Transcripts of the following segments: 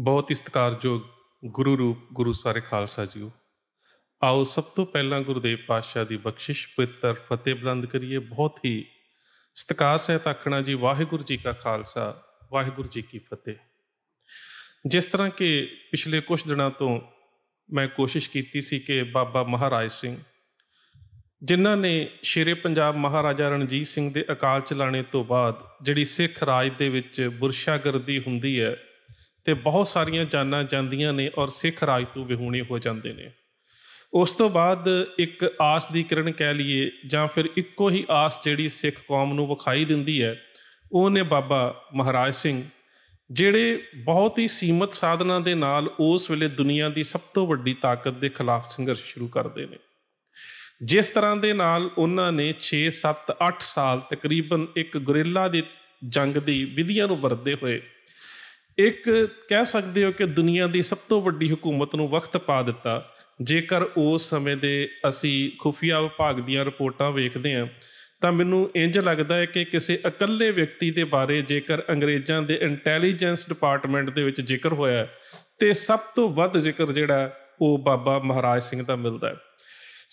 ਬਹੁਤ ਹੀ ਸਤਿਕਾਰਯੋਗ ਗੁਰੂ ਰੂਪ ਗੁਰੂ ਸਾਰੇ ਖਾਲਸਾ ਜੀ ਆਓ ਸਭ ਤੋਂ ਪਹਿਲਾਂ ਗੁਰਦੇਵ ਪਾਤਸ਼ਾਹ ਦੀ ਬਖਸ਼ਿਸ਼ ਪਿੱਤਰ ਫਤਿਹ ਬਲੰਦ ਕਰੀਏ ਬਹੁਤ ਹੀ ਸਤਿਕਾਰ ਸਹਿਤ ਆਖਣਾ ਜੀ ਵਾਹਿਗੁਰੂ ਜੀ ਕਾ ਖਾਲਸਾ ਵਾਹਿਗੁਰੂ ਜੀ ਕੀ ਫਤਿਹ ਜਿਸ ਤਰ੍ਹਾਂ ਕਿ ਪਿਛਲੇ ਕੁਝ ਦਿਨਾਂ ਤੋਂ ਮੈਂ ਕੋਸ਼ਿਸ਼ ਕੀਤੀ ਸੀ ਕਿ ਬਾਬਾ ਮਹਾਰਾਜ ਸਿੰਘ ਜਿਨ੍ਹਾਂ ਨੇ ਸ਼ੇਰੇ ਪੰਜਾਬ ਮਹਾਰਾਜਾ ਰਣਜੀਤ ਸਿੰਘ ਦੇ ਅਕਾਲ ਚਲਾਣੇ ਤੋਂ ਬਾਅਦ ਜਿਹੜੀ ਸਿੱਖ ਰਾਜ ਦੇ ਵਿੱਚ ਬੁਰਸ਼ਾਗਰਦੀ ਹੁੰਦੀ ਹੈ ਤੇ ਬਹੁਤ ਸਾਰੀਆਂ ਜਾਨਾਂ ਜਾਂਦੀਆਂ ਨੇ ਔਰ ਸਿੱਖ ਰਾਜ ਤੋਂ ਵਿਹੂਣੇ ਹੋ ਜਾਂਦੇ ਨੇ ਉਸ ਤੋਂ ਬਾਅਦ ਇੱਕ ਆਸ ਦੀ ਕਿਰਨ ਕਹਿ ਲਈਏ ਜਾਂ ਫਿਰ ਇੱਕੋ ਹੀ ਆਸ ਜਿਹੜੀ ਸਿੱਖ ਕੌਮ ਨੂੰ ਵਿਖਾਈ ਦਿੰਦੀ ਹੈ ਉਹ ਨੇ ਬਾਬਾ ਮਹਾਰਾਜ ਸਿੰਘ ਜਿਹੜੇ ਬਹੁਤ ਹੀ ਸੀਮਤ ਸਾਧਨਾ ਦੇ ਨਾਲ ਉਸ ਵੇਲੇ ਦੁਨੀਆ ਦੀ ਸਭ ਤੋਂ ਵੱਡੀ ਤਾਕਤ ਦੇ ਖਿਲਾਫ ਸੰਘਰਸ਼ ਸ਼ੁਰੂ ਕਰਦੇ ਨੇ ਜਿਸ ਤਰ੍ਹਾਂ ਦੇ ਨਾਲ ਉਹਨਾਂ ਨੇ 6 7 8 ਸਾਲ ਤਕਰੀਬਨ ਇੱਕ ਗੁਰੇਲਾ ਦੀ ਜੰਗ ਦੀ ਵਿਧੀਆਂ ਨੂੰ ਵਰਤਦੇ ਹੋਏ ਇੱਕ ਕਹਿ ਸਕਦੇ ਹੋ ਕਿ ਦੁਨੀਆ ਦੀ ਸਭ ਤੋਂ ਵੱਡੀ ਹਕੂਮਤ ਨੂੰ ਵਕਤ ਪਾ ਦਿੱਤਾ ਜੇਕਰ ਉਸ ਸਮੇਂ ਦੇ ਅਸੀਂ ਖੁਫੀਆ ਵਿਭਾਗ ਦੀਆਂ ਰਿਪੋਰਟਾਂ ਵੇਖਦੇ ਹਾਂ ਤਾਂ ਮੈਨੂੰ ਇੰਜ ਲੱਗਦਾ ਹੈ ਕਿ ਕਿਸੇ ਇਕੱਲੇ ਵਿਅਕਤੀ ਦੇ ਬਾਰੇ ਜੇਕਰ ਅੰਗਰੇਜ਼ਾਂ ਦੇ ਇੰਟੈਲੀਜੈਂਸ ਡਿਪਾਰਟਮੈਂਟ ਦੇ ਵਿੱਚ ਜ਼ਿਕਰ ਹੋਇਆ ਤੇ ਸਭ ਤੋਂ ਵੱਧ ਜ਼ਿਕਰ ਜਿਹੜਾ ਉਹ ਬਾਬਾ ਮਹਾਰਾਜ ਸਿੰਘ ਦਾ ਮਿਲਦਾ ਹੈ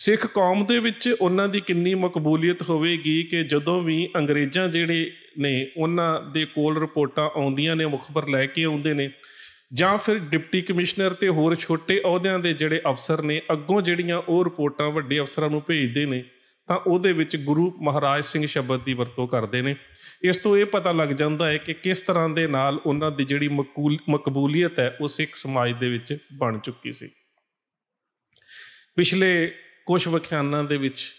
ਸਿੱਖ ਕੌਮ ਦੇ ਵਿੱਚ ਉਹਨਾਂ ਦੀ ਕਿੰਨੀ ਮਕਬੂਲੀਅਤ ਹੋਵੇਗੀ ਕਿ ਜਦੋਂ ਵੀ ਅੰਗਰੇਜ਼ਾਂ ਜਿਹੜੇ ਨੇ ਉਹਨਾਂ ਦੇ ਕੋਲ ਰਿਪੋਰਟਾਂ ਆਉਂਦੀਆਂ ਨੇ ਮੁਖਬਰ ਲੈ ਕੇ ਆਉਂਦੇ ਨੇ ਜਾਂ ਫਿਰ ਡਿਪਟੀ ਕਮਿਸ਼ਨਰ ਤੇ ਹੋਰ ਛੋਟੇ ਅਹੁਦਿਆਂ ਦੇ ਜਿਹੜੇ ਅਫਸਰ ਨੇ ਅੱਗੋਂ ਜਿਹੜੀਆਂ ਉਹ ਰਿਪੋਰਟਾਂ ਵੱਡੇ ਅਫਸਰਾਂ ਨੂੰ ਭੇਜਦੇ ਨੇ ਤਾਂ ਉਹਦੇ ਵਿੱਚ ਗੁਰੂ ਮਹਾਰਾਜ ਸਿੰਘ ਸ਼ਬਦ ਦੀ ਵਰਤੋਂ ਕਰਦੇ ਨੇ ਇਸ ਤੋਂ ਇਹ ਪਤਾ ਲੱਗ ਜਾਂਦਾ ਹੈ ਕਿ ਕਿਸ ਤਰ੍ਹਾਂ ਦੇ ਨਾਲ ਉਹਨਾਂ ਦੀ ਜਿਹੜੀ ਮਕਬੂਲੀਅਤ ਹੈ ਉਹ ਸਿੱਖ ਸਮਾਜ ਦੇ ਵਿੱਚ ਬਣ ਚੁੱਕੀ ਸੀ ਪਿਛਲੇ ਕੁਝ ਵਿਖਿਆਨਾਂ ਦੇ ਵਿੱਚ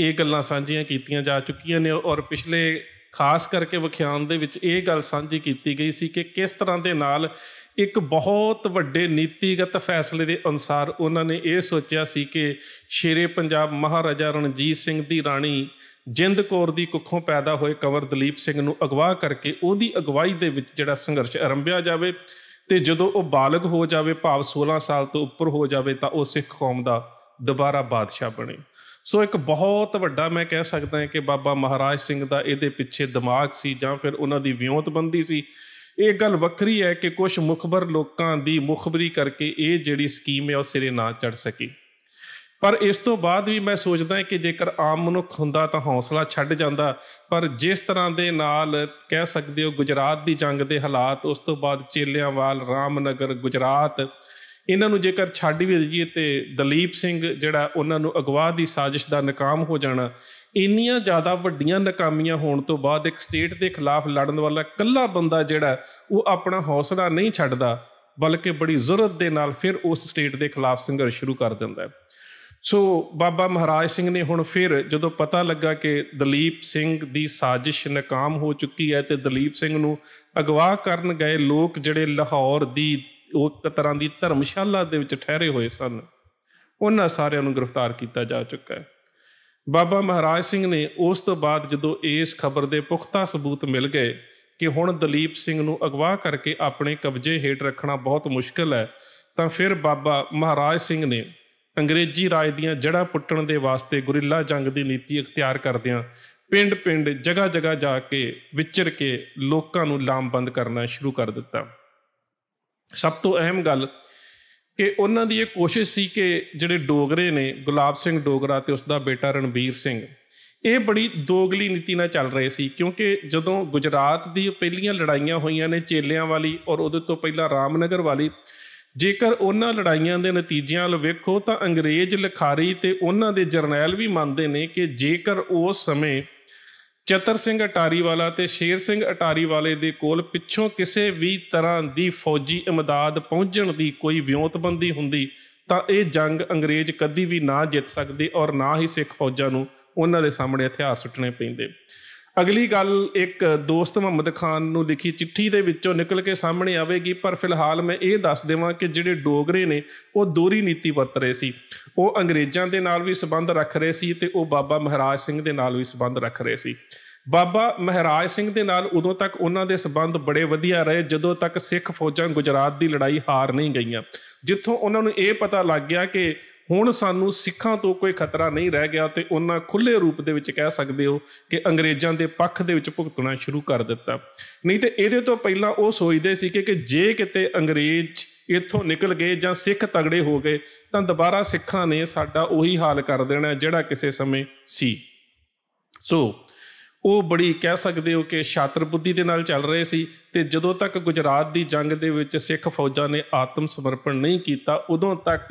ਇਹ ਗੱਲਾਂ ਸਾਂਝੀਆਂ ਕੀਤੀਆਂ ਜਾ ਚੁੱਕੀਆਂ ਨੇ ਔਰ ਪਿਛਲੇ ਖਾਸ ਕਰਕੇ ਵਿਖਿਆਨ ਦੇ ਵਿੱਚ ਇਹ ਗੱਲ ਸਾਂਝੀ ਕੀਤੀ ਗਈ ਸੀ ਕਿ ਕਿਸ ਤਰ੍ਹਾਂ ਦੇ ਨਾਲ ਇੱਕ ਬਹੁਤ ਵੱਡੇ ਨੀਤੀਗਤ ਫੈਸਲੇ ਦੇ ਅਨੁਸਾਰ ਉਹਨਾਂ ਨੇ ਇਹ ਸੋਚਿਆ ਸੀ ਕਿ ਸ਼ੇਰੇ ਪੰਜਾਬ ਮਹਾਰਾਜਾ ਰਣਜੀਤ ਸਿੰਘ ਦੀ ਰਾਣੀ ਜਿੰਦ ਕੌਰ ਦੀ ਕੁੱਖੋਂ ਪੈਦਾ ਹੋਏ ਕਵਰ ਦਲੀਪ ਸਿੰਘ ਨੂੰ ਅਗਵਾ ਕਰਕੇ ਉਹਦੀ ਅਗਵਾਈ ਦੇ ਵਿੱਚ ਜਿਹੜਾ ਸੰਘਰਸ਼ ਆਰੰਭਿਆ ਜਾਵੇ ਤੇ ਜਦੋਂ ਉਹ ਬਾਲਗ ਹੋ ਜਾਵੇ ਭਾਵ 16 ਸਾਲ ਤੋਂ ਉੱਪਰ ਹੋ ਜਾਵੇ ਤਾਂ ਉਹ ਸਿੱਖ ਕੌਮ ਦਾ ਦੁਬਾਰਾ ਬਾਦਸ਼ਾਹ ਬਣੇ ਸੋ ਇੱਕ ਬਹੁਤ ਵੱਡਾ ਮੈਂ ਕਹਿ ਸਕਦਾ ਹਾਂ ਕਿ ਬਾਬਾ ਮਹਾਰਾਜ ਸਿੰਘ ਦਾ ਇਹਦੇ ਪਿੱਛੇ ਦਿਮਾਗ ਸੀ ਜਾਂ ਫਿਰ ਉਹਨਾਂ ਦੀ ਵਿਉਂਤਬੰਦੀ ਸੀ ਇਹ ਗੱਲ ਵੱਖਰੀ ਹੈ ਕਿ ਕੁਝ ਮੁਖਬਰ ਲੋਕਾਂ ਦੀ ਮੁਖਬਰੀ ਕਰਕੇ ਇਹ ਜਿਹੜੀ ਸਕੀਮ ਹੈ ਉਹ ਸਿਰੇ ਨਾ ਚੜ ਸਕੀ ਪਰ ਇਸ ਤੋਂ ਬਾਅਦ ਵੀ ਮੈਂ ਸੋਚਦਾ ਕਿ ਜੇਕਰ ਆਮ ਮਨੁੱਖ ਹੁੰਦਾ ਤਾਂ ਹੌਸਲਾ ਛੱਡ ਜਾਂਦਾ ਪਰ ਜਿਸ ਤਰ੍ਹਾਂ ਦੇ ਨਾਲ ਕਹਿ ਸਕਦੇ ਹੋ ਗੁਜਰਾਤ ਦੀ ਜੰਗ ਦੇ ਹਾਲਾਤ ਉਸ ਤੋਂ ਬਾਅਦ ਚੇਲਿਆਂਵਾਲ ਰਾਮਨਗਰ ਗੁਜਰਾਤ ਇਹਨਾਂ ਨੂੰ ਜੇਕਰ ਛੱਡ ਵੀ ਦਈਏ ਤੇ ਦਲੀਪ ਸਿੰਘ ਜਿਹੜਾ ਉਹਨਾਂ ਨੂੰ ਅਗਵਾ ਦੀ ਸਾਜ਼ਿਸ਼ ਦਾ ਨਾਕਾਮ ਹੋ ਜਾਣਾ ਇੰਨੀਆਂ ਜ਼ਿਆਦਾ ਵੱਡੀਆਂ ਨਾਕਾਮੀਆਂ ਹੋਣ ਤੋਂ ਬਾਅਦ ਇੱਕ ਸਟੇਟ ਦੇ ਖਿਲਾਫ ਲੜਨ ਵਾਲਾ ਇਕੱਲਾ ਬੰਦਾ ਜਿਹੜਾ ਉਹ ਆਪਣਾ ਹੌਸਲਾ ਨਹੀਂ ਛੱਡਦਾ ਬਲਕਿ ਬੜੀ ਜ਼ੁਰਤ ਦੇ ਨਾਲ ਫਿਰ ਉਸ ਸਟੇਟ ਦੇ ਖਿਲਾਫ ਸੰਘਰਸ਼ ਸ਼ੁਰੂ ਕਰ ਦਿੰਦਾ ਸੋ ਬਾਬਾ ਮਹਾਰਾਜ ਸਿੰਘ ਨੇ ਹੁਣ ਫਿਰ ਜਦੋਂ ਪਤਾ ਲੱਗਾ ਕਿ ਦਲੀਪ ਸਿੰਘ ਦੀ ਸਾਜ਼ਿਸ਼ ਨਾਕਾਮ ਹੋ ਚੁੱਕੀ ਹੈ ਤੇ ਦਲੀਪ ਸਿੰਘ ਨੂੰ ਅਗਵਾ ਕਰਨ ਗਏ ਲੋਕ ਜਿਹੜੇ ਲਾਹੌਰ ਦੀ ਉਹ ਇੱਕ ਤਰ੍ਹਾਂ ਦੀ ਧਰਮਸ਼ਾਲਾ ਦੇ ਵਿੱਚ ਠਹਿਰੇ ਹੋਏ ਸਨ ਉਹਨਾਂ ਸਾਰਿਆਂ ਨੂੰ ਗ੍ਰਿਫਤਾਰ ਕੀਤਾ ਜਾ ਚੁੱਕਾ ਹੈ ਬਾਬਾ ਮਹਾਰਾਜ ਸਿੰਘ ਨੇ ਉਸ ਤੋਂ ਬਾਅਦ ਜਦੋਂ ਇਸ ਖਬਰ ਦੇ ਪੁਖਤਾ ਸਬੂਤ ਮਿਲ ਗਏ ਕਿ ਹੁਣ ਦਲੀਪ ਸਿੰਘ ਨੂੰ ਅਗਵਾ ਕਰਕੇ ਆਪਣੇ ਕਬਜ਼ੇ ਹੇਠ ਰੱਖਣਾ ਬਹੁਤ ਮੁਸ਼ਕਲ ਹੈ ਤਾਂ ਫਿਰ ਬਾਬਾ ਮਹਾਰਾਜ ਸਿੰਘ ਨੇ ਅੰਗਰੇਜ਼ੀ ਰਾਜ ਦੀਆਂ ਜੜਾ ਪੁੱਟਣ ਦੇ ਵਾਸਤੇ ਗੁਰਿੱਲਾ ਜੰਗ ਦੀ ਨੀਤੀ ਇਖਤਿਆਰ ਕਰਦਿਆਂ ਪਿੰਡ-ਪਿੰਡ ਜਗ੍ਹਾ-ਜਗ੍ਹਾ ਜਾ ਕੇ ਵਿਚਰ ਕੇ ਲੋਕਾਂ ਨੂੰ ਲਾਮਬੰਦ ਕਰਨਾ ਸ਼ੁਰੂ ਕਰ ਦਿੱਤਾ ਸਭ ਤੋਂ ਅਹਿਮ ਗੱਲ ਕਿ ਉਹਨਾਂ ਦੀ ਇਹ ਕੋਸ਼ਿਸ਼ ਸੀ ਕਿ ਜਿਹੜੇ ਡੋਗਰੇ ਨੇ ਗੁਲਾਬ ਸਿੰਘ ਡੋਗਰਾ ਤੇ ਉਸ ਦਾ ਬੇਟਾ ਰਣਬੀਰ ਸਿੰਘ ਇਹ ਬੜੀ ਦੋਗਲੀ ਨੀਤੀ ਨਾਲ ਚੱਲ ਰਹੇ ਸੀ ਕਿਉਂਕਿ ਜਦੋਂ ਗੁਜਰਾਤ ਦੀ ਪਹਿਲੀਆਂ ਲੜਾਈਆਂ ਹੋਈਆਂ ਨੇ ਚੇਲਿਆਂ ਵਾਲੀ ਔਰ ਉਹਦੇ ਤੋਂ ਪਹਿਲਾਂ ਰਾਮਨਗਰ ਵਾਲੀ ਜੇਕਰ ਉਹਨਾਂ ਲੜਾਈਆਂ ਦੇ ਨਤੀਜਿਆਂ ਨੂੰ ਵੇਖੋ ਤਾਂ ਅੰਗਰੇਜ਼ ਲਿਖਾਰੀ ਤੇ ਉਹਨਾਂ ਦੇ ਜਰਨੈਲ ਵੀ ਮੰਨਦੇ ਨੇ ਕਿ ਜੇਕਰ ਉਸ ਸਮੇਂ ਚਤਰ ਸਿੰਘ ਅਟਾਰੀ ਵਾਲਾ ਤੇ ਸ਼ੇਰ ਸਿੰਘ ਅਟਾਰੀ ਵਾਲੇ ਦੇ ਕੋਲ ਪਿੱਛੋਂ ਕਿਸੇ ਵੀ ਤਰ੍ਹਾਂ ਦੀ ਫੌਜੀ ਇਮਦਾਦ ਪਹੁੰਚਣ ਦੀ ਕੋਈ ਵਿਉਂਤਬੰਦੀ ਹੁੰਦੀ ਤਾਂ ਇਹ ਜੰਗ ਅੰਗਰੇਜ਼ ਕਦੀ ਵੀ ਨਾ ਜਿੱਤ ਸਕਦੇ ਔਰ ਨਾ ਹੀ ਸਿੱਖ ਫੌਜਾਂ ਨੂੰ ਉਹਨਾਂ ਦੇ ਸਾਹਮਣੇ ਹਥਿਆਰ ਸੁੱਟਣੇ ਪੈਂਦੇ ਅਗਲੀ ਗੱਲ ਇੱਕ ਦੋਸਤ ਮੁਹੰਮਦ ਖਾਨ ਨੂੰ ਲਿਖੀ ਚਿੱਠੀ ਦੇ ਵਿੱਚੋਂ ਨਿਕਲ ਕੇ ਸਾਹਮਣੇ ਆਵੇਗੀ ਪਰ ਫਿਲਹਾਲ ਮੈਂ ਇਹ ਦੱਸ ਦੇਵਾਂ ਕਿ ਜਿਹੜੇ ਡੋਗਰੇ ਨੇ ਉਹ ਦੋਰੀ ਨੀਤੀ ਵਰਤ ਰਹੇ ਸੀ ਉਹ ਅੰਗਰੇਜ਼ਾਂ ਦੇ ਨਾਲ ਵੀ ਸਬੰਧ ਰੱਖ ਰਹੇ ਸੀ ਤੇ ਉਹ ਬਾਬਾ ਮਹਾਰਾਜ ਸਿੰਘ ਦੇ ਨਾਲ ਵੀ ਸਬੰਧ ਰੱਖ ਰਹੇ ਸੀ ਬਾਬਾ ਮਹਾਰਾਜ ਸਿੰਘ ਦੇ ਨਾਲ ਉਦੋਂ ਤੱਕ ਉਹਨਾਂ ਦੇ ਸਬੰਧ ਬੜੇ ਵਧੀਆ ਰਹੇ ਜਦੋਂ ਤੱਕ ਸਿੱਖ ਫੌਜਾਂ ਗੁਜਰਾਤ ਦੀ ਲੜਾਈ ਹਾਰ ਨਹੀਂ ਗਈਆਂ ਜਿੱਥੋਂ ਉਹਨਾਂ ਨੂੰ ਇਹ ਪਤਾ ਲੱਗ ਗਿਆ ਕਿ ਹੁਣ ਸਾਨੂੰ ਸਿੱਖਾਂ ਤੋਂ ਕੋਈ ਖਤਰਾ ਨਹੀਂ ਰਹਿ ਗਿਆ ਤੇ ਉਹਨਾਂ ਖੁੱਲੇ ਰੂਪ ਦੇ ਵਿੱਚ ਕਹਿ ਸਕਦੇ ਹੋ ਕਿ ਅੰਗਰੇਜ਼ਾਂ ਦੇ ਪੱਖ ਦੇ ਵਿੱਚ ਭੁਗਤਣਾ ਸ਼ੁਰੂ ਕਰ ਦਿੱਤਾ ਨਹੀਂ ਤੇ ਇਹਦੇ ਤੋਂ ਪਹਿਲਾਂ ਉਹ ਸੋਚਦੇ ਸੀ ਕਿ ਜੇ ਕਿਤੇ ਅੰਗਰੇਜ਼ ਇੱਥੋਂ ਨਿਕਲ ਗਏ ਜਾਂ ਸਿੱਖ ਤਗੜੇ ਹੋ ਗਏ ਤਾਂ ਦੁਬਾਰਾ ਸਿੱਖਾਂ ਨੇ ਸਾਡਾ ਉਹੀ ਹਾਲ ਕਰ ਦੇਣਾ ਜਿਹੜਾ ਕਿਸੇ ਸਮੇਂ ਸੀ ਸੋ ਉਹ ਬੜੀ ਕਹਿ ਸਕਦੇ ਹੋ ਕਿ ਛਾਤਰ ਬੁੱਧੀ ਦੇ ਨਾਲ ਚੱਲ ਰਹੇ ਸੀ ਤੇ ਜਦੋਂ ਤੱਕ ਗੁਜਰਾਤ ਦੀ ਜੰਗ ਦੇ ਵਿੱਚ ਸਿੱਖ ਫੌਜਾਂ ਨੇ ਆਤਮ ਸਮਰਪਣ ਨਹੀਂ ਕੀਤਾ ਉਦੋਂ ਤੱਕ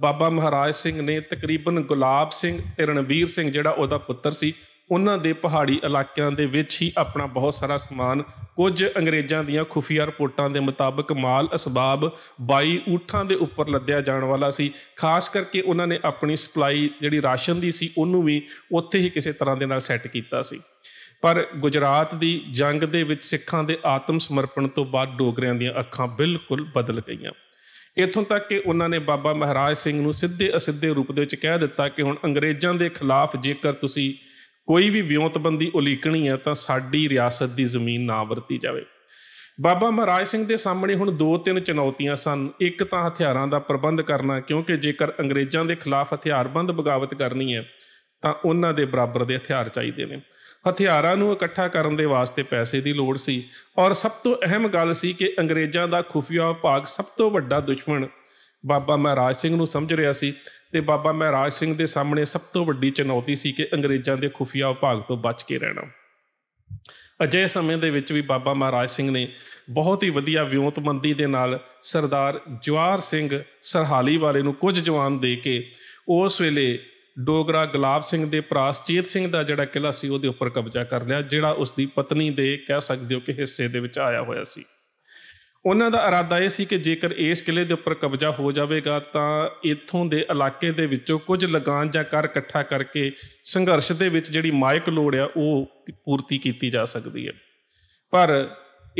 ਬਾਬਾ ਮਹਾਰਾਜ ਸਿੰਘ ਨੇ ਤਕਰੀਬਨ ਗੁਲਾਬ ਸਿੰਘ ਤੇ ਰਣਵੀਰ ਸਿੰਘ ਜਿਹੜਾ ਉਹਦਾ ਪੁੱਤਰ ਸੀ ਉਹਨਾਂ ਦੇ ਪਹਾੜੀ ਇਲਾਕਿਆਂ ਦੇ ਵਿੱਚ ਹੀ ਆਪਣਾ ਬਹੁਤ ਸਾਰਾ ਸਮਾਨ ਕੁਝ ਅੰਗਰੇਜ਼ਾਂ ਦੀਆਂ ਖੁਫੀਆ ਰਿਪੋਰਟਾਂ ਦੇ ਮੁਤਾਬਕ ਮਾਲ ਅਸਬਾਬ 22 ਊਠਾਂ ਦੇ ਉੱਪਰ ਲੱਦਿਆ ਜਾਣ ਵਾਲਾ ਸੀ ਖਾਸ ਕਰਕੇ ਉਹਨਾਂ ਨੇ ਆਪਣੀ ਸਪਲਾਈ ਜਿਹੜੀ ਰਾਸ਼ਨ ਦੀ ਸੀ ਉਹਨੂੰ ਵੀ ਉੱਥੇ ਹੀ ਕਿਸੇ ਤਰ੍ਹਾਂ ਦੇ ਨਾਲ ਸੈੱਟ ਕੀਤਾ ਸੀ ਪਰ ਗੁਜਰਾਤ ਦੀ ਜੰਗ ਦੇ ਵਿੱਚ ਸਿੱਖਾਂ ਦੇ ਆਤਮ ਸਮਰਪਣ ਤੋਂ ਬਾਅਦ ਡੋਗਰਿਆਂ ਦੀਆਂ ਅੱਖਾਂ ਬਿਲਕੁਲ ਬਦਲ ਗਈਆਂ ਇਥੋਂ ਤੱਕ ਕਿ ਉਹਨਾਂ ਨੇ ਬਾਬਾ ਮਹਾਰਾਜ ਸਿੰਘ ਨੂੰ ਸਿੱਧੇ ਅਸਿੱਧੇ ਰੂਪ ਦੇ ਵਿੱਚ ਕਹਿ ਦਿੱਤਾ ਕਿ ਹੁਣ ਅੰਗਰੇਜ਼ਾਂ ਦੇ ਖਿਲਾਫ ਜੇਕਰ ਤੁਸੀਂ ਕੋਈ ਵੀ ਵਿਉਂਤਬੰਦੀ ਉਲੀਕਣੀ ਹੈ ਤਾਂ ਸਾਡੀ ਰਿਆਸਤ ਦੀ ਜ਼ਮੀਨ ਨਾ ਵਰਤੀ ਜਾਵੇ ਬਾਬਾ ਮਹਾਰਾਜ ਸਿੰਘ ਦੇ ਸਾਹਮਣੇ ਹੁਣ ਦੋ ਤਿੰਨ ਚੁਣੌਤੀਆਂ ਸਨ ਇੱਕ ਤਾਂ ਹਥਿਆਰਾਂ ਦਾ ਪ੍ਰਬੰਧ ਕਰਨਾ ਕਿਉਂਕਿ ਜੇਕਰ ਅੰਗਰੇਜ਼ਾਂ ਦੇ ਖਿਲਾਫ ਹਥਿਆਰਬੰਦ ਬਗਾਵਤ ਕਰਨੀ ਹੈ ਤਾਂ ਉਹਨਾਂ ਦੇ ਬਰਾਬਰ ਦੇ ਹਥਿਆਰ ਚਾਹੀਦੇ ਨੇ ਹਥਿਆਰਾਂ ਨੂੰ ਇਕੱਠਾ ਕਰਨ ਦੇ ਵਾਸਤੇ ਪੈਸੇ ਦੀ ਲੋੜ ਸੀ ਔਰ ਸਭ ਤੋਂ ਅਹਿਮ ਗੱਲ ਸੀ ਕਿ ਅੰਗਰੇਜ਼ਾਂ ਦਾ ਖੁਫੀਆ ਵਿਭਾਗ ਸਭ ਤੋਂ ਵੱਡਾ ਦੁਸ਼ਮਣ ਬਾਬਾ ਮਹਾਰਾਜ ਸਿੰਘ ਨੂੰ ਸਮਝ ਰਿਹਾ ਸੀ ਤੇ ਬਾਬਾ ਮਹਾਰਾਜ ਸਿੰਘ ਦੇ ਸਾਹਮਣੇ ਸਭ ਤੋਂ ਵੱਡੀ ਚੁਣੌਤੀ ਸੀ ਕਿ ਅੰਗਰੇਜ਼ਾਂ ਦੇ ਖੁਫੀਆ ਵਿਭਾਗ ਤੋਂ ਬਚ ਕੇ ਰਹਿਣਾ ਅਜੇ ਸਮੇਂ ਦੇ ਵਿੱਚ ਵੀ ਬਾਬਾ ਮਹਾਰਾਜ ਸਿੰਘ ਨੇ ਬਹੁਤ ਹੀ ਵਧੀਆ ਵਿਉਂਤਮੰਦੀ ਦੇ ਨਾਲ ਸਰਦਾਰ ਜਵਾਰ ਸਿੰਘ ਸਰਹਾਲੀ ਵਾਲੇ ਨੂੰ ਕੁਝ ਜਵਾਨ ਦੇ ਕੇ ਉਸ ਵੇਲੇ ਡੋਗਰਾ ਗੁਲਾਬ ਸਿੰਘ ਦੇ ਭਰਾ ਸਚੇਤ ਸਿੰਘ ਦਾ ਜਿਹੜਾ ਕਿਲਾ ਸੀ ਉਹਦੇ ਉੱਪਰ ਕਬਜ਼ਾ ਕਰ ਲਿਆ ਜਿਹੜਾ ਉਸ ਦੀ ਪਤਨੀ ਦੇ ਕਹਿ ਸਕਦੇ ਹੋ ਕਿ ਹਿੱਸੇ ਦੇ ਵਿੱਚ ਆਇਆ ਹੋਇਆ ਸੀ ਉਹਨਾਂ ਦਾ ਇਰਾਦਾ ਇਹ ਸੀ ਕਿ ਜੇਕਰ ਇਸ ਕਿਲੇ ਦੇ ਉੱਪਰ ਕਬਜ਼ਾ ਹੋ ਜਾਵੇਗਾ ਤਾਂ ਇੱਥੋਂ ਦੇ ਇਲਾਕੇ ਦੇ ਵਿੱਚੋਂ ਕੁਝ ਲਗਾਨ ਜਾਂ ਕਰ ਇਕੱਠਾ ਕਰਕੇ ਸੰਘਰਸ਼ ਦੇ ਵਿੱਚ ਜਿਹੜੀ ਮਾਇਕ ਲੋੜ ਆ ਉਹ ਪੂਰਤੀ ਕੀਤੀ ਜਾ ਸਕਦੀ ਹੈ ਪਰ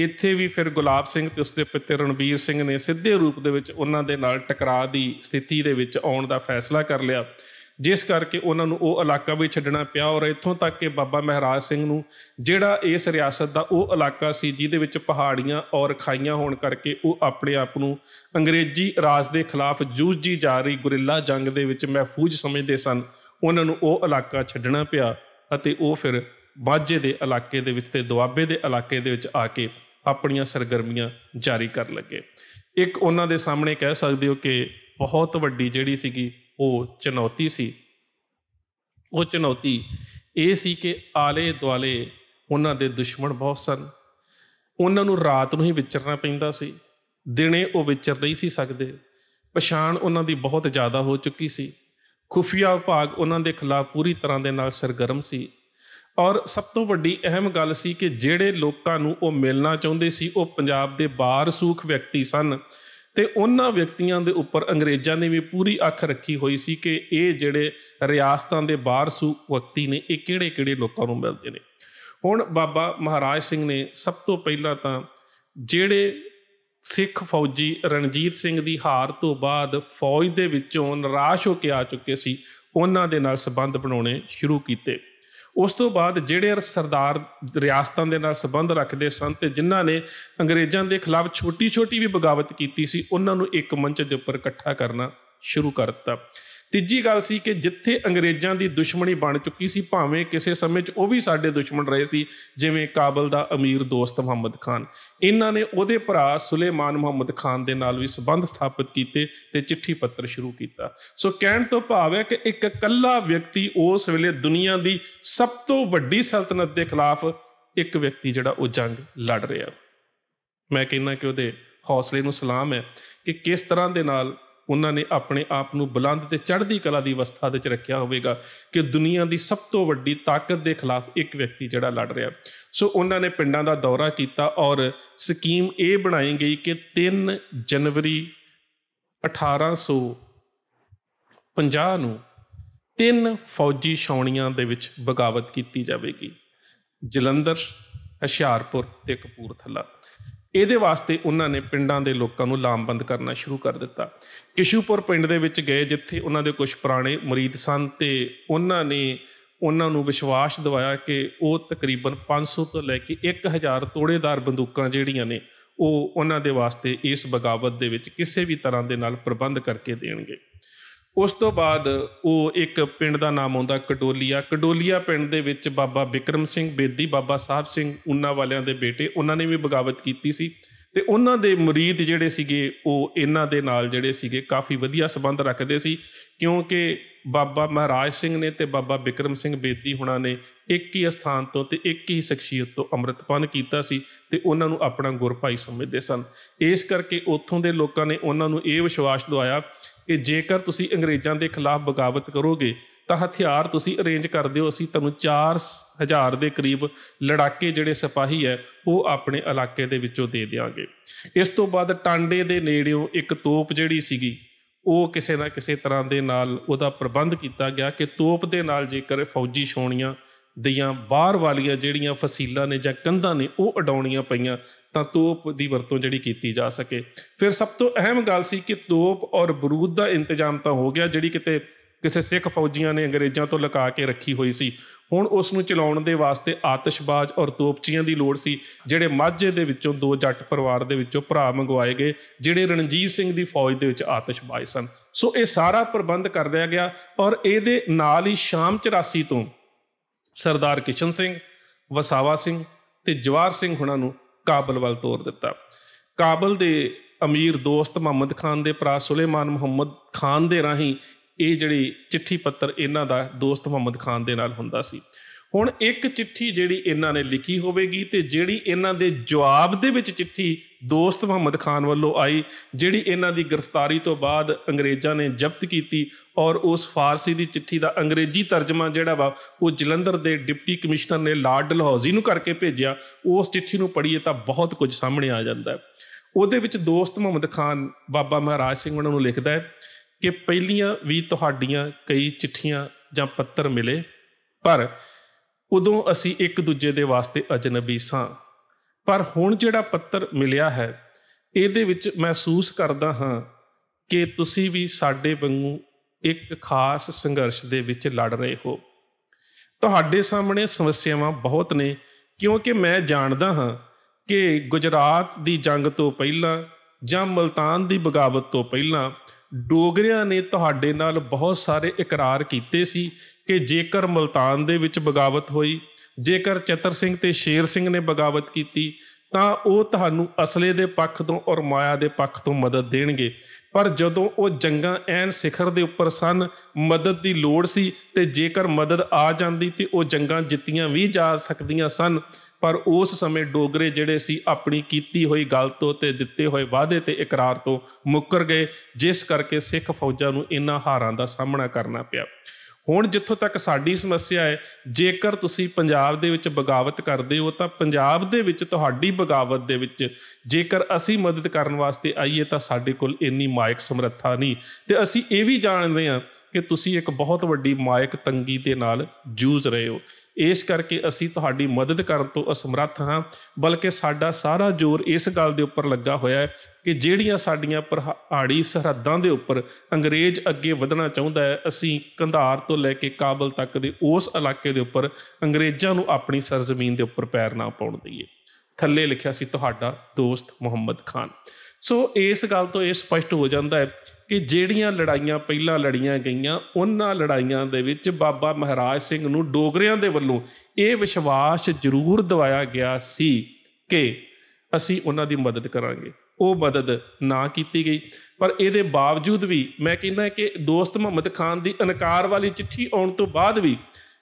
ਇੱਥੇ ਵੀ ਫਿਰ ਗੁਲਾਬ ਸਿੰਘ ਤੇ ਉਸਦੇ ਪਿੱਤੇ ਰਣਬੀਰ ਸਿੰਘ ਨੇ ਸਿੱਧੇ ਰੂਪ ਦੇ ਵਿੱਚ ਉਹਨਾਂ ਦੇ ਨਾਲ ਟਕਰਾਅ ਦੀ ਸਥਿਤੀ ਦੇ ਵਿੱਚ ਆਉਣ ਦਾ ਫੈਸਲਾ ਕਰ ਲਿਆ ਜਿਸ ਕਰਕੇ ਉਹਨਾਂ ਨੂੰ ਉਹ ਇਲਾਕਾ ਵੀ ਛੱਡਣਾ ਪਿਆ ਔਰ ਇੱਥੋਂ ਤੱਕ ਕਿ ਬਾਬਾ ਮਹਾਰਾਜ ਸਿੰਘ ਨੂੰ ਜਿਹੜਾ ਇਸ ਰਿਆਸਤ ਦਾ ਉਹ ਇਲਾਕਾ ਸੀ ਜਿਹਦੇ ਵਿੱਚ ਪਹਾੜੀਆਂ ਔਰ ਖਾਈਆਂ ਹੋਣ ਕਰਕੇ ਉਹ ਆਪਣੇ ਆਪ ਨੂੰ ਅੰਗਰੇਜ਼ੀ ਰਾਜ ਦੇ ਖਿਲਾਫ ਜੂਝੀ ਜਾ ਰਹੀ ਗੁਰਿੱਲਾ ਜੰਗ ਦੇ ਵਿੱਚ ਮਹਿਫੂਜ਼ ਸਮਝਦੇ ਸਨ ਉਹਨਾਂ ਨੂੰ ਉਹ ਇਲਾਕਾ ਛੱਡਣਾ ਪਿਆ ਅਤੇ ਉਹ ਫਿਰ ਬਾਜੇ ਦੇ ਇਲਾਕੇ ਦੇ ਵਿੱਚ ਤੇ ਦੁਆਬੇ ਦੇ ਇਲਾਕੇ ਦੇ ਵਿੱਚ ਆ ਕੇ ਆਪਣੀਆਂ ਸਰਗਰਮੀਆਂ ਜਾਰੀ ਕਰਨ ਲੱਗੇ ਇੱਕ ਉਹਨਾਂ ਦੇ ਸਾਹਮਣੇ ਕਹਿ ਸਕਦੇ ਹੋ ਕਿ ਬਹੁਤ ਵੱਡੀ ਜਿਹੜੀ ਸੀਗੀ ਉਹ ਚੁਣੌਤੀ ਸੀ ਉਹ ਚੁਣੌਤੀ ਇਹ ਸੀ ਕਿ ਆਲੇ ਦੁਆਲੇ ਉਹਨਾਂ ਦੇ ਦੁਸ਼ਮਣ ਬਹੁਤ ਸਨ ਉਹਨਾਂ ਨੂੰ ਰਾਤ ਨੂੰ ਹੀ ਵਿਚਰਨਾ ਪੈਂਦਾ ਸੀ ਦਿਨੇ ਉਹ ਵਿਚਰ ਨਹੀਂ ਸੀ ਸਕਦੇ ਪਛਾਣ ਉਹਨਾਂ ਦੀ ਬਹੁਤ ਜ਼ਿਆਦਾ ਹੋ ਚੁੱਕੀ ਸੀ ਖੁਫੀਆ ਵਿਭਾਗ ਉਹਨਾਂ ਦੇ ਖਿਲਾਫ ਪੂਰੀ ਤਰ੍ਹਾਂ ਦੇ ਨਾਲ ਸਰਗਰਮ ਸੀ ਔਰ ਸਭ ਤੋਂ ਵੱਡੀ ਅਹਿਮ ਗੱਲ ਸੀ ਕਿ ਜਿਹੜੇ ਲੋਕਾਂ ਨੂੰ ਉਹ ਮਿਲਣਾ ਚਾਹੁੰਦੇ ਸੀ ਉਹ ਪੰਜਾਬ ਦੇ ਬਾਹਰ ਸੂਖ ਵਿਅਕਤੀ ਸਨ ਤੇ ਉਹਨਾਂ ਵਿਅਕਤੀਆਂ ਦੇ ਉੱਪਰ ਅੰਗਰੇਜ਼ਾਂ ਨੇ ਵੀ ਪੂਰੀ ਅੱਖ ਰੱਖੀ ਹੋਈ ਸੀ ਕਿ ਇਹ ਜਿਹੜੇ ਰਿਆਸਤਾਂ ਦੇ ਬਾਹਰ ਸੂ ਵਕਤੀ ਨੇ ਇਹ ਕਿਹੜੇ-ਕਿਹੜੇ ਲੋਕਾਂ ਨੂੰ ਮਿਲਦੇ ਨੇ ਹੁਣ ਬਾਬਾ ਮਹਾਰਾਜ ਸਿੰਘ ਨੇ ਸਭ ਤੋਂ ਪਹਿਲਾਂ ਤਾਂ ਜਿਹੜੇ ਸਿੱਖ ਫੌਜੀ ਰਣਜੀਤ ਸਿੰਘ ਦੀ ਹਾਰ ਤੋਂ ਬਾਅਦ ਫੌਜ ਦੇ ਵਿੱਚੋਂ ਨਿਰਾਸ਼ ਹੋ ਕੇ ਆ ਚੁੱਕੇ ਸੀ ਉਹਨਾਂ ਦੇ ਨਾਲ ਸਬੰਧ ਬਣਾਉਣੇ ਸ਼ੁਰੂ ਕੀਤੇ ਉਸ ਤੋਂ ਬਾਅਦ ਜਿਹੜੇ ਸਰਦਾਰ ਰਿਆਸਤਾਂ ਦੇ ਨਾਲ ਸੰਬੰਧ ਰੱਖਦੇ ਸਨ ਤੇ ਜਿਨ੍ਹਾਂ ਨੇ ਅੰਗਰੇਜ਼ਾਂ ਦੇ ਖਿਲਾਫ ਛੋਟੀ-ਛੋਟੀ ਵੀ ਬਗਾਵਤ ਕੀਤੀ ਸੀ ਉਹਨਾਂ ਨੂੰ ਇੱਕ ਮੰਚ ਦੇ ਉੱਪਰ ਇਕੱਠਾ ਕਰਨਾ ਸ਼ੁਰੂ ਕਰ ਦਿੱਤਾ ਤੀਜੀ ਗੱਲ ਸੀ ਕਿ ਜਿੱਥੇ ਅੰਗਰੇਜ਼ਾਂ ਦੀ ਦੁਸ਼ਮਣੀ ਬਣ ਚੁੱਕੀ ਸੀ ਭਾਵੇਂ ਕਿਸੇ ਸਮੇਂ 'ਚ ਉਹ ਵੀ ਸਾਡੇ ਦੁਸ਼ਮਣ ਰਹੇ ਸੀ ਜਿਵੇਂ ਕਾਬਲ ਦਾ ਅਮੀਰ ਦੋਸਤ ਮੁਹੰਮਦ ਖਾਨ ਇਹਨਾਂ ਨੇ ਉਹਦੇ ਭਰਾ ਸੁਲੇਮਾਨ ਮੁਹੰਮਦ ਖਾਨ ਦੇ ਨਾਲ ਵੀ ਸਬੰਧ ਸਥਾਪਿਤ ਕੀਤੇ ਤੇ ਚਿੱਠੀ ਪੱਤਰ ਸ਼ੁਰੂ ਕੀਤਾ ਸੋ ਕਹਿਣ ਤੋਂ ਭਾਵ ਹੈ ਕਿ ਇੱਕ ਇਕੱਲਾ ਵਿਅਕਤੀ ਉਸ ਵੇਲੇ ਦੁਨੀਆ ਦੀ ਸਭ ਤੋਂ ਵੱਡੀ ਸਲਤਨਤ ਦੇ ਖਿਲਾਫ ਇੱਕ ਵਿਅਕਤੀ ਜਿਹੜਾ ਉਹ ਜੰਗ ਲੜ ਰਿਹਾ ਮੈਂ ਕਹਿੰਨਾ ਕਿ ਉਹਦੇ ਹੌਸਲੇ ਨੂੰ ਸਲਾਮ ਹੈ ਕਿ ਕਿਸ ਤਰ੍ਹਾਂ ਦੇ ਨਾਲ ਉਹਨਾਂ ਨੇ ਆਪਣੇ ਆਪ ਨੂੰ ਬੁਲੰਦ ਤੇ ਚੜ੍ਹਦੀ ਕਲਾ ਦੀ ਅਵਸਥਾ ਦੇ ਵਿੱਚ ਰੱਖਿਆ ਹੋਵੇਗਾ ਕਿ ਦੁਨੀਆ ਦੀ ਸਭ ਤੋਂ ਵੱਡੀ ਤਾਕਤ ਦੇ ਖਿਲਾਫ ਇੱਕ ਵਿਅਕਤੀ ਜਿਹੜਾ ਲੜ ਰਿਹਾ ਸੋ ਉਹਨਾਂ ਨੇ ਪਿੰਡਾਂ ਦਾ ਦੌਰਾ ਕੀਤਾ ਔਰ ਸਕੀਮ ਇਹ ਬਣਾਈ ਗਈ ਕਿ 3 ਜਨਵਰੀ 1850 ਨੂੰ ਤਿੰਨ ਫੌਜੀ ਛਾਉਣੀਆਂ ਦੇ ਵਿੱਚ ਬਗਾਵਤ ਕੀਤੀ ਜਾਵੇਗੀ ਜਲੰਧਰ ਹਸ਼ਿਆਰਪੁਰ ਤੇ ਕਪੂਰਥਲਾ ਇਹਦੇ ਵਾਸਤੇ ਉਹਨਾਂ ਨੇ ਪਿੰਡਾਂ ਦੇ ਲੋਕਾਂ ਨੂੰ ਲਾਮਬੰਦ ਕਰਨਾ ਸ਼ੁਰੂ ਕਰ ਦਿੱਤਾ ਕਿਸ਼ੂਪੁਰ ਪਿੰਡ ਦੇ ਵਿੱਚ ਗਏ ਜਿੱਥੇ ਉਹਨਾਂ ਦੇ ਕੁਝ ਪੁਰਾਣੇ ਮਰੀਦ ਸਨ ਤੇ ਉਹਨਾਂ ਨੇ ਉਹਨਾਂ ਨੂੰ ਵਿਸ਼ਵਾਸ ਦਿਵਾਇਆ ਕਿ ਉਹ ਤਕਰੀਬਨ 500 ਤੋਂ ਲੈ ਕੇ 1000 ਤੋੜੇਦਾਰ ਬੰਦੂਕਾਂ ਜਿਹੜੀਆਂ ਨੇ ਉਹ ਉਹਨਾਂ ਦੇ ਵਾਸਤੇ ਇਸ ਬਗਾਵਤ ਦੇ ਵਿੱਚ ਕਿਸੇ ਵੀ ਤਰ੍ਹਾਂ ਦੇ ਨਾਲ ਪ੍ਰਬੰਧ ਕਰਕੇ ਦੇਣਗੇ ਉਸ ਤੋਂ ਬਾਅਦ ਉਹ ਇੱਕ ਪਿੰਡ ਦਾ ਨਾਮ ਆਉਂਦਾ ਕਡੋਲੀਆ ਕਡੋਲੀਆ ਪਿੰਡ ਦੇ ਵਿੱਚ ਬਾਬਾ ਵਿਕਰਮ ਸਿੰਘ ਬੇਦੀ ਬਾਬਾ ਸਾਹਿਬ ਸਿੰਘ ਉਹਨਾਂ ਵਾਲਿਆਂ ਦੇ ਬੇਟੇ ਉਹਨਾਂ ਨੇ ਵੀ ਬਗਾਵਤ ਕੀਤੀ ਸੀ ਤੇ ਉਹਨਾਂ ਦੇ murid ਜਿਹੜੇ ਸੀਗੇ ਉਹ ਇਹਨਾਂ ਦੇ ਨਾਲ ਜਿਹੜੇ ਸੀਗੇ ਕਾਫੀ ਵਧੀਆ ਸਬੰਧ ਰੱਖਦੇ ਸੀ ਕਿਉਂਕਿ ਬਾਬਾ ਮਹਾਰਾਜ ਸਿੰਘ ਨੇ ਤੇ ਬਾਬਾ ਵਿਕਰਮ ਸਿੰਘ ਬੇਦੀ ਹੁਣਾਂ ਨੇ ਇੱਕ ਹੀ ਸਥਾਨ ਤੋਂ ਤੇ ਇੱਕ ਹੀ ਸ਼ਖਸੀਅਤ ਤੋਂ ਅੰਮ੍ਰਿਤਪਾਨ ਕੀਤਾ ਸੀ ਤੇ ਉਹਨਾਂ ਨੂੰ ਆਪਣਾ ਗੁਰ ਭਾਈ ਸਮਝਦੇ ਸਨ ਇਸ ਕਰਕੇ ਉੱਥੋਂ ਦੇ ਲੋਕਾਂ ਨੇ ਉਹਨਾਂ ਨੂੰ ਇਹ ਵਿਸ਼ਵਾਸ ਦਵਾਇਆ ਕਿ ਜੇਕਰ ਤੁਸੀਂ ਅੰਗਰੇਜ਼ਾਂ ਦੇ ਖਿਲਾਫ ਬਗਾਵਤ ਕਰੋਗੇ ਤਾਂ ਹਥਿਆਰ ਤੁਸੀਂ ਅਰੇਂਜ ਕਰ ਦਿਓ ਅਸੀਂ ਤੁਹਾਨੂੰ 4000 ਦੇ ਕਰੀਬ ਲੜਾਕੇ ਜਿਹੜੇ ਸਿਪਾਹੀ ਹੈ ਉਹ ਆਪਣੇ ਇਲਾਕੇ ਦੇ ਵਿੱਚੋਂ ਦੇ ਦੇਵਾਂਗੇ ਇਸ ਤੋਂ ਬਾਅਦ ਟਾਂਡੇ ਦੇ ਨੇੜਿਓਂ ਇੱਕ ਤੋਪ ਜਿਹੜੀ ਸੀਗੀ ਉਹ ਕਿਸੇ ਨਾ ਕਿਸੇ ਤਰ੍ਹਾਂ ਦੇ ਨਾਲ ਉਹਦਾ ਪ੍ਰਬੰਧ ਕੀਤਾ ਗਿਆ ਕਿ ਤੋਪ ਦੇ ਨਾਲ ਜੇਕਰ ਫੌਜੀ ਛੋਣੀਆਂ ਦੀਆਂ ਬਾਹਰ ਵਾਲੀਆਂ ਜਿਹੜੀਆਂ ਫਸੀਲਾਂ ਨੇ ਜਾਂ ਕੰਧਾਂ ਨੇ ਉਹ ਅਡਾਉਣੀਆਂ ਪਈਆਂ ਤਾਂ ਤੋਪ ਦੀ ਵਰਤੋਂ ਜਿਹੜੀ ਕੀਤੀ ਜਾ ਸਕੇ ਫਿਰ ਸਭ ਤੋਂ ਅਹਿਮ ਗੱਲ ਸੀ ਕਿ ਤੋਪ ਔਰ ਬਰੂਦ ਦਾ ਇੰਤਜ਼ਾਮ ਤਾਂ ਹੋ ਗਿਆ ਜਿਹੜੀ ਕਿਤੇ ਕਿਸੇ ਸਿੱਖ ਫੌਜੀਆਂ ਨੇ ਅੰਗਰੇਜ਼ਾਂ ਤੋਂ ਲੁਕਾ ਕੇ ਰੱਖੀ ਹੋਈ ਸੀ ਹੁਣ ਉਸ ਨੂੰ ਚਲਾਉਣ ਦੇ ਵਾਸਤੇ ਆਤਿਸ਼ਬਾਜ਼ ਔਰ ਤੋਪਚੀਆਂ ਦੀ ਲੋੜ ਸੀ ਜਿਹੜੇ ਮਾਝੇ ਦੇ ਵਿੱਚੋਂ ਦੋ ਜੱਟ ਪਰਿਵਾਰ ਦੇ ਵਿੱਚੋਂ ਭਰਾ ਮੰਗਵਾਏ ਗਏ ਜਿਹੜੇ ਰਣਜੀਤ ਸਿੰਘ ਦੀ ਫੌਜ ਦੇ ਵਿੱਚ ਆਤਿਸ਼ਬਾਜ਼ ਸਨ ਸੋ ਇਹ ਸਾਰਾ ਪ੍ਰਬੰਧ ਕਰ ਲਿਆ ਗਿਆ ਔਰ ਇਹਦੇ ਨਾਲ ਹੀ ਸ਼ਾਮ 84 ਤੋਂ ਸਰਦਾਰ ਕਿਸ਼ਨ ਸਿੰਘ ਵਸਾਵਾ ਸਿੰਘ ਤੇ ਜਵਾਰ ਸਿੰਘ ਹੁਣਾਂ ਨੂੰ ਕਾਬਲ ਵੱਲ ਤੋਰ ਦਿੱਤਾ ਕਾਬਲ ਦੇ ਅਮੀਰ ਦੋਸਤ ਮੁਹੰਮਦ ਖਾਨ ਦੇ ਭਰਾ ਸੁਲੇਮਾਨ ਮੁਹੰਮਦ ਖਾਨ ਦੇ ਰਾਹੀਂ ਇਹ ਜਿਹੜੀ ਚਿੱਠੀ ਪੱਤਰ ਇਹਨਾਂ ਦਾ ਦੋਸਤ ਮੁਹੰਮਦ ਖਾਨ ਦੇ ਨਾਲ ਹੁੰਦਾ ਸੀ ਹੁਣ ਇੱਕ ਚਿੱਠੀ ਜਿਹੜੀ ਇਹਨਾਂ ਨੇ ਲਿਖੀ ਹੋਵੇਗੀ ਤੇ ਜਿਹੜੀ ਇਹਨਾਂ ਦੇ ਜਵਾਬ ਦੇ ਵਿੱਚ ਚਿੱਠੀ ਦੋਸਤ ਮੁਹੰਮਦ ਖਾਨ ਵੱਲੋਂ ਆਈ ਜਿਹੜੀ ਇਹਨਾਂ ਦੀ ਗ੍ਰਿਫਤਾਰੀ ਤੋਂ ਬਾਅਦ ਅੰਗਰੇਜ਼ਾਂ ਨੇ ਜ਼ਬਤ ਕੀਤੀ ਔਰ ਉਸ ਫਾਰਸੀ ਦੀ ਚਿੱਠੀ ਦਾ ਅੰਗਰੇਜ਼ੀ ਤਰਜਮਾ ਜਿਹੜਾ ਵਾ ਉਹ ਜਲੰਧਰ ਦੇ ਡਿਪਟੀ ਕਮਿਸ਼ਨਰ ਨੇ ਲਾਰਡ ਡਲਹੌਜ਼ੀ ਨੂੰ ਕਰਕੇ ਭੇਜਿਆ ਉਸ ਚਿੱਠੀ ਨੂੰ ਪੜ੍ਹੀਏ ਤਾਂ ਬਹੁਤ ਕੁਝ ਸਾਹਮਣੇ ਆ ਜਾਂਦਾ ਹੈ ਉਹਦੇ ਵਿੱਚ ਦੋਸਤ ਮੁਹੰਮਦ ਖਾਨ ਬਾਬਾ ਮਹਾਰਾਜ ਸਿੰਘ ਉਹਨਾਂ ਨੂੰ ਲਿਖਦਾ ਹੈ ਕਿ ਪਹਿਲੀਆਂ ਵੀ ਤੁਹਾਡੀਆਂ ਕਈ ਚਿੱਠੀਆਂ ਜਾਂ ਪੱਤਰ ਮਿਲੇ ਪਰ ਉਦੋਂ ਅਸੀਂ ਇੱਕ ਦੂਜੇ ਦੇ ਵਾਸਤੇ ਅਜਨਬੀ ਸਾਂ ਪਰ ਹੁਣ ਜਿਹੜਾ ਪੱਤਰ ਮਿਲਿਆ ਹੈ ਇਹਦੇ ਵਿੱਚ ਮਹਿਸੂਸ ਕਰਦਾ ਹਾਂ ਕਿ ਤੁਸੀਂ ਵੀ ਸਾਡੇ ਵਾਂਗੂ ਇੱਕ ਖਾਸ ਸੰਘਰਸ਼ ਦੇ ਵਿੱਚ ਲੜ ਰਹੇ ਹੋ ਤੁਹਾਡੇ ਸਾਹਮਣੇ ਸਮੱਸਿਆਵਾਂ ਬਹੁਤ ਨੇ ਕਿਉਂਕਿ ਮੈਂ ਜਾਣਦਾ ਹਾਂ ਕਿ ਗੁਜਰਾਤ ਦੀ ਜੰਗ ਤੋਂ ਪਹਿਲਾਂ ਜਾਂ ਮਲਤਾਨ ਦੀ ਬਗਾਵਤ ਤੋਂ ਪਹਿਲਾਂ ਡੋਗਰਿਆਂ ਨੇ ਤੁਹਾਡੇ ਨਾਲ ਬਹੁਤ ਸਾਰੇ ਇਕਰਾਰ ਕੀਤੇ ਸੀ ਕਿ ਜੇਕਰ ਮਲਤਾਨ ਦੇ ਵਿੱਚ ਬਗਾਵਤ ਹੋਈ ਜੇਕਰ ਚਤਰ ਸਿੰਘ ਤੇ ਸ਼ੇਰ ਸਿੰਘ ਨੇ ਬਗਾਵਤ ਕੀਤੀ ਤਾਂ ਉਹ ਤੁਹਾਨੂੰ ਅਸਲੇ ਦੇ ਪੱਖ ਤੋਂ ਔਰ ਮਾਇਆ ਦੇ ਪੱਖ ਤੋਂ ਮਦਦ ਦੇਣਗੇ ਪਰ ਜਦੋਂ ਉਹ ਜੰਗਾਂ ਐਨ ਸਿਖਰ ਦੇ ਉੱਪਰ ਸਨ ਮਦਦ ਦੀ ਲੋੜ ਸੀ ਤੇ ਜੇਕਰ ਮਦਦ ਆ ਜਾਂਦੀ ਤੇ ਉਹ ਜੰਗਾਂ ਜਿੱਤੀਆਂ ਵੀ ਜਾ ਸਕਦੀਆਂ ਸਨ ਪਰ ਉਸ ਸਮੇਂ ਡੋਗਰੇ ਜਿਹੜੇ ਸੀ ਆਪਣੀ ਕੀਤੀ ਹੋਈ ਗੱਲ ਤੋਂ ਤੇ ਦਿੱਤੇ ਹੋਏ ਵਾਅਦੇ ਤੇ ਇਕਰਾਰ ਤੋਂ ਮੁੱਕਰ ਗਏ ਜਿਸ ਕਰਕੇ ਸਿੱਖ ਫੌਜਾਂ ਨੂੰ ਇਨ੍ਹਾਂ ਹਾਰਾਂ ਦਾ ਸਾਹਮਣਾ ਕਰਨਾ ਪਿਆ ਹੁਣ ਜਿੱਥੋਂ ਤੱਕ ਸਾਡੀ ਸਮੱਸਿਆ ਹੈ ਜੇਕਰ ਤੁਸੀਂ ਪੰਜਾਬ ਦੇ ਵਿੱਚ ਬਗਾਵਤ ਕਰਦੇ ਹੋ ਤਾਂ ਪੰਜਾਬ ਦੇ ਵਿੱਚ ਤੁਹਾਡੀ ਬਗਾਵਤ ਦੇ ਵਿੱਚ ਜੇਕਰ ਅਸੀਂ ਮਦਦ ਕਰਨ ਵਾਸਤੇ ਆਈਏ ਤਾਂ ਸਾਡੇ ਕੋਲ ਇੰਨੀ ਮਾਇਕ ਸਮਰੱਥਾ ਨਹੀਂ ਤੇ ਅਸੀਂ ਇਹ ਵੀ ਜਾਣਦੇ ਹਾਂ ਕਿ ਤੁਸੀਂ ਇੱਕ ਬਹੁਤ ਵੱਡੀ ਮਾਇਕ ਤੰਗੀ ਦੇ ਨਾਲ ਜੂਝ ਰਹੇ ਹੋ ਇਸ ਕਰਕੇ ਅਸੀਂ ਤੁਹਾਡੀ ਮਦਦ ਕਰਨ ਤੋਂ ਅਸਮਰੱਥ ਹਾਂ ਬਲਕਿ ਸਾਡਾ ਸਾਰਾ ਜ਼ੋਰ ਇਸ ਗੱਲ ਦੇ ਉੱਪਰ ਲੱਗਾ ਹੋਇਆ ਹੈ ਕਿ ਜਿਹੜੀਆਂ ਸਾਡੀਆਂ ਪਹਾੜੀ ਸਰਹੱਦਾਂ ਦੇ ਉੱਪਰ ਅੰਗਰੇਜ਼ ਅੱਗੇ ਵਧਣਾ ਚਾਹੁੰਦਾ ਹੈ ਅਸੀਂ ਕੰਧਾਰ ਤੋਂ ਲੈ ਕੇ ਕਾਬਲ ਤੱਕ ਦੇ ਉਸ ਇਲਾਕੇ ਦੇ ਉੱਪਰ ਅੰਗਰੇਜ਼ਾਂ ਨੂੰ ਆਪਣੀ ਸਰਜ਼ਮੀਨ ਦੇ ਉੱਪਰ ਪੈਰ ਨਾ ਪਾਉਣ ਦਈਏ ਥੱਲੇ ਲਿਖਿਆ ਸੀ ਤੁਹਾਡਾ ਦੋਸਤ ਮੁਹੰਮਦ ਖਾਨ ਸੋ ਇਸ ਗੱਲ ਤੋਂ ਇਹ ਸਪਸ਼ਟ ਹੋ ਜਾਂਦਾ ਹੈ ਕਿ ਜਿਹੜੀਆਂ ਲੜਾਈਆਂ ਪਹਿਲਾਂ ਲੜੀਆਂ ਗਈਆਂ ਉਹਨਾਂ ਲੜਾਈਆਂ ਦੇ ਵਿੱਚ ਬਾਬਾ ਮਹਾਰਾਜ ਸਿੰਘ ਨੂੰ ਡੋਗਰਿਆਂ ਦੇ ਵੱਲੋਂ ਇਹ ਵਿਸ਼ਵਾਸ ਜ਼ਰੂਰ ਦਿਵਾਇਆ ਗਿਆ ਸੀ ਕਿ ਅਸੀਂ ਉਹਨਾਂ ਦੀ ਮਦਦ ਕਰਾਂਗੇ ਉਹ ਮਦਦ ਨਾ ਕੀਤੀ ਗਈ ਪਰ ਇਹਦੇ ਬਾਵਜੂਦ ਵੀ ਮੈਂ ਕਹਿੰਦਾ ਕਿ ਦੋਸਤ ਮੁਹੰਮਦ ਖਾਨ ਦੀ ਇਨਕਾਰ ਵਾਲੀ ਚਿੱਠੀ ਆਉਣ ਤੋਂ ਬਾਅਦ ਵੀ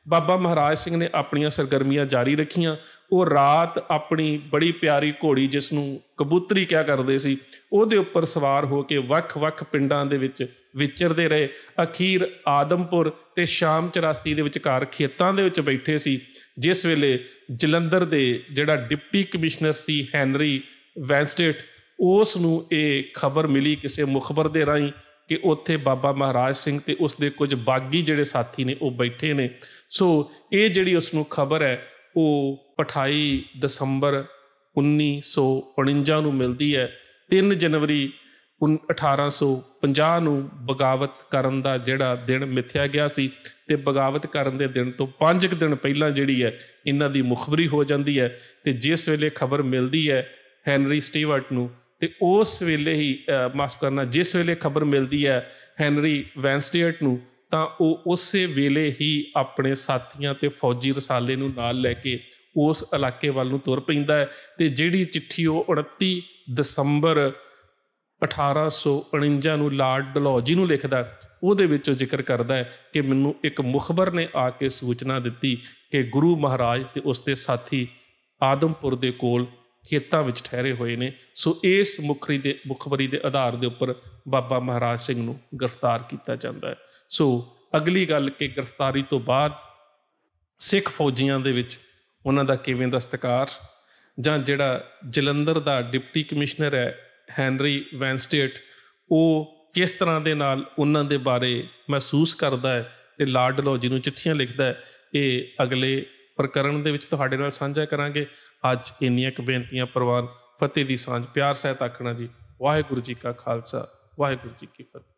ਬਾਬਾ ਮਹਾਰਾਜ ਸਿੰਘ ਨੇ ਆਪਣੀਆਂ ਸਰਗਰਮੀਆਂ ਜਾਰੀ ਰੱਖੀਆਂ ਉਹ ਰਾਤ ਆਪਣੀ ਬੜੀ ਪਿਆਰੀ ਘੋੜੀ ਜਿਸ ਨੂੰ ਕਬੂਤਰੀ ਕਿਹਾ ਕਰਦੇ ਸੀ ਉਹਦੇ ਉੱਪਰ ਸਵਾਰ ਹੋ ਕੇ ਵੱਖ-ਵੱਖ ਪਿੰਡਾਂ ਦੇ ਵਿੱਚ ਵਿਚਰਦੇ ਰਹੇ ਅਖੀਰ ਆਦਮਪੁਰ ਤੇ ਸ਼ਾਮ ਚਰਾਸਤੀ ਦੇ ਵਿਚਕਾਰ ਖੇਤਾਂ ਦੇ ਵਿੱਚ ਬੈਠੇ ਸੀ ਜਿਸ ਵੇਲੇ ਜਲੰਧਰ ਦੇ ਜਿਹੜਾ ਡਿਪਟੀ ਕਮਿਸ਼ਨਰ ਸੀ ਹੈਨਰੀ ਵੈਂਸਟੇਟ ਉਸ ਨੂੰ ਇਹ ਖਬਰ ਮਿਲੀ ਕਿਸੇ ਮੁਖਬਰ ਦੇ ਰਾਹੀਂ ਕਿ ਉੱਥੇ ਬਾਬਾ ਮਹਾਰਾਜ ਸਿੰਘ ਤੇ ਉਸ ਦੇ ਕੁਝ ਬਾਗੀ ਜਿਹੜੇ ਸਾਥੀ ਨੇ ਉਹ ਬੈਠੇ ਨੇ ਸੋ ਇਹ ਜਿਹੜੀ ਉਸ ਨੂੰ ਖਬਰ ਹੈ ਉਹ 28 ਦਸੰਬਰ 1949 ਨੂੰ ਮਿਲਦੀ ਹੈ 3 ਜਨਵਰੀ 1850 ਨੂੰ ਬਗਾਵਤ ਕਰਨ ਦਾ ਜਿਹੜਾ ਦਿਨ ਮਿੱਥਿਆ ਗਿਆ ਸੀ ਤੇ ਬਗਾਵਤ ਕਰਨ ਦੇ ਦਿਨ ਤੋਂ 5 ਕੁ ਦਿਨ ਪਹਿਲਾਂ ਜਿਹੜੀ ਹੈ ਇਹਨਾਂ ਦੀ ਮੁਖਬਰੀ ਹੋ ਜਾਂਦੀ ਹੈ ਤੇ ਜਿਸ ਵੇਲੇ ਖਬਰ ਮਿਲਦੀ ਹੈ ਹੈਨਰੀ ਸਟੀਵਰਟ ਨੂੰ ਤੇ ਉਸ ਵੇਲੇ ਹੀ ਮਾਫ ਕਰਨਾ ਜਿਸ ਵੇਲੇ ਖਬਰ ਮਿਲਦੀ ਹੈ ਹੈਨਰੀ ਵੈਂਸਟੀਅਰਟ ਨੂੰ ਤਾਂ ਉਹ ਉਸੇ ਵੇਲੇ ਹੀ ਆਪਣੇ ਸਾਥੀਆਂ ਤੇ ਫੌਜੀ ਰਸਾਲੇ ਨੂੰ ਨਾਲ ਲੈ ਕੇ ਉਸ ਇਲਾਕੇ ਵੱਲ ਨੂੰ ਤੁਰ ਪੈਂਦਾ ਹੈ ਤੇ ਜਿਹੜੀ ਚਿੱਠੀ ਉਹ 29 ਦਸੰਬਰ 1849 ਨੂੰ ਲਾਰਡ ਡਲੌਜੀ ਨੂੰ ਲਿਖਦਾ ਉਹਦੇ ਵਿੱਚ ਉਹ ਜ਼ਿਕਰ ਕਰਦਾ ਹੈ ਕਿ ਮੈਨੂੰ ਇੱਕ ਮੁਖਬਰ ਨੇ ਆ ਕੇ ਸੂਚਨਾ ਦਿੱਤੀ ਕਿ ਗੁਰੂ ਮਹਾਰਾਜ ਤੇ ਉਸ ਦੇ ਸਾਥੀ ਆਦਮਪੁਰ ਦੇ ਕੋਲ ਖੇਤਾਂ ਵਿੱਚ ਠਹਿਰੇ ਹੋਏ ਨੇ ਸੋ ਇਸ ਮੁਖਰੀ ਦੇ ਮੁਖਬਰੀ ਦੇ ਆਧਾਰ ਦੇ ਉੱਪਰ ਬਾਬਾ ਮਹਾਰਾਜ ਸਿੰਘ ਨੂੰ ਗ੍ਰਿਫਤਾਰ ਕੀਤਾ ਜਾਂਦਾ ਹੈ ਸੋ ਅਗਲੀ ਗੱਲ ਕਿ ਗ੍ਰਿਫਤਾਰੀ ਤੋਂ ਬਾਅਦ ਸਿੱਖ ਫੌਜੀਆਂ ਦੇ ਵਿੱਚ ਉਹਨਾਂ ਦਾ ਕਿਵੇਂ ਦਸਤਕਾਰ ਜਾਂ ਜਿਹੜਾ ਜਲੰਧਰ ਦਾ ਡਿਪਟੀ ਕਮਿਸ਼ਨਰ ਹੈ ਹੈਨਰੀ ਵੈਂਸਟੇਟ ਉਹ ਕਿਸ ਤਰ੍ਹਾਂ ਦੇ ਨਾਲ ਉਹਨਾਂ ਦੇ ਬਾਰੇ ਮਹਿਸੂਸ ਕਰਦਾ ਹੈ ਤੇ ਲਾਰਡ ਲੋਜੀ ਨੂੰ ਚਿੱਠੀਆਂ ਲਿਖਦਾ ਹੈ ਇਹ ਅਗਲੇ ਪ੍ਰਕਰਣ ਦੇ ਵਿੱਚ ਤੁਹਾਡੇ ਨਾਲ ਸਾਂਝਾ ਕਰਾਂਗੇ ਅੱਜ ਇੰਨੀਆਂ ਕੁ ਬੇਨਤੀਆਂ ਪ੍ਰਵਾਨ ਫਤਿਹ ਦੀ ਸਾਂਝ ਪਿਆਰ ਸਹਿਤ ਆਖਣਾ ਜੀ ਵਾਹਿਗੁਰੂ ਜੀ ਕਾ ਖਾਲਸਾ ਵਾਹਿਗੁਰੂ ਜੀ ਕੀ ਫਤਿਹ